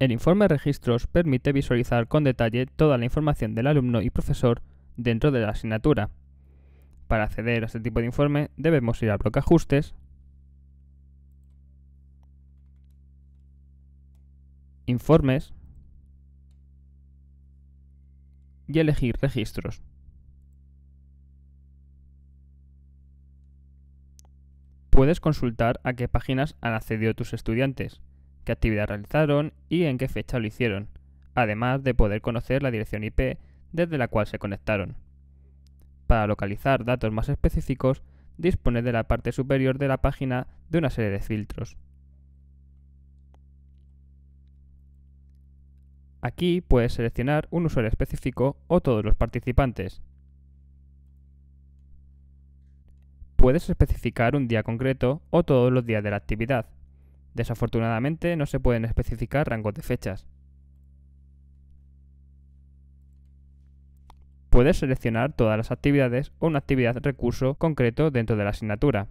El informe registros permite visualizar con detalle toda la información del alumno y profesor dentro de la asignatura. Para acceder a este tipo de informe debemos ir al bloque Ajustes, Informes y elegir Registros. Puedes consultar a qué páginas han accedido tus estudiantes qué actividad realizaron y en qué fecha lo hicieron, además de poder conocer la dirección IP desde la cual se conectaron. Para localizar datos más específicos, dispone de la parte superior de la página de una serie de filtros. Aquí puedes seleccionar un usuario específico o todos los participantes. Puedes especificar un día concreto o todos los días de la actividad. Desafortunadamente no se pueden especificar rangos de fechas. Puedes seleccionar todas las actividades o una actividad recurso concreto dentro de la asignatura.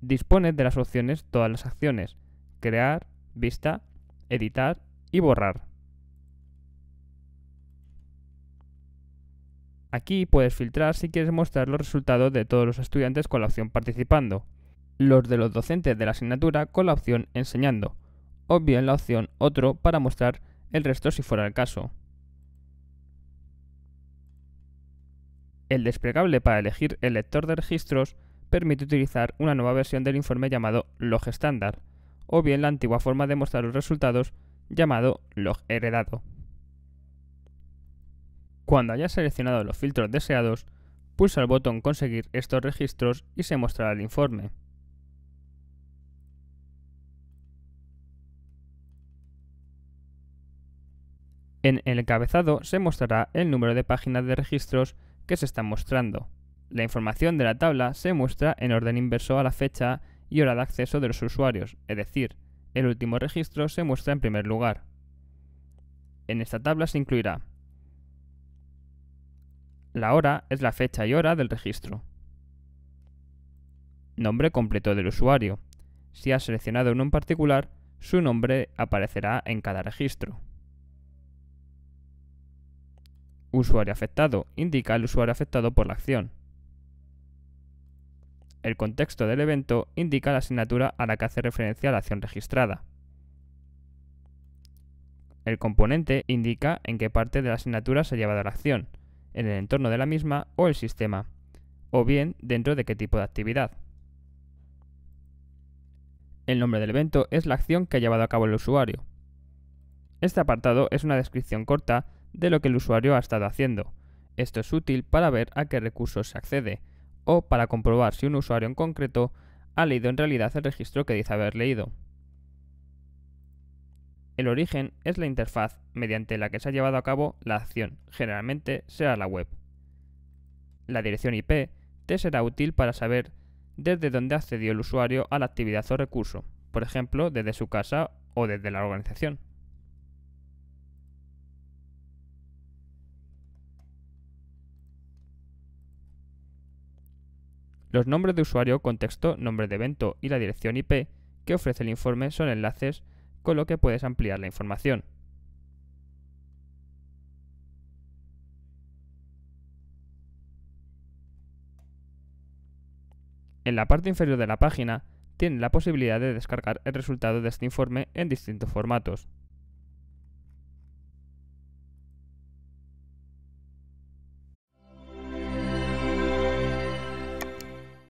Dispones de las opciones todas las acciones, crear, vista, editar y borrar. Aquí puedes filtrar si quieres mostrar los resultados de todos los estudiantes con la opción participando, los de los docentes de la asignatura con la opción enseñando, o bien la opción otro para mostrar el resto si fuera el caso. El desplegable para elegir el lector de registros permite utilizar una nueva versión del informe llamado log estándar, o bien la antigua forma de mostrar los resultados llamado log heredado. Cuando hayas seleccionado los filtros deseados, pulsa el botón Conseguir estos registros y se mostrará el informe. En el encabezado se mostrará el número de páginas de registros que se están mostrando. La información de la tabla se muestra en orden inverso a la fecha y hora de acceso de los usuarios, es decir, el último registro se muestra en primer lugar. En esta tabla se incluirá la hora es la fecha y hora del registro. Nombre completo del usuario. Si ha seleccionado en un particular, su nombre aparecerá en cada registro. Usuario afectado. Indica el usuario afectado por la acción. El contexto del evento indica la asignatura a la que hace referencia la acción registrada. El componente indica en qué parte de la asignatura se ha llevado la acción, en el entorno de la misma o el sistema, o bien dentro de qué tipo de actividad. El nombre del evento es la acción que ha llevado a cabo el usuario. Este apartado es una descripción corta de lo que el usuario ha estado haciendo. Esto es útil para ver a qué recursos se accede, o para comprobar si un usuario en concreto ha leído en realidad el registro que dice haber leído. El origen es la interfaz mediante la que se ha llevado a cabo la acción, generalmente será la web. La dirección IP te será útil para saber desde dónde accedió el usuario a la actividad o recurso, por ejemplo, desde su casa o desde la organización. Los nombres de usuario, contexto, nombre de evento y la dirección IP que ofrece el informe son enlaces con lo que puedes ampliar la información. En la parte inferior de la página tienen la posibilidad de descargar el resultado de este informe en distintos formatos.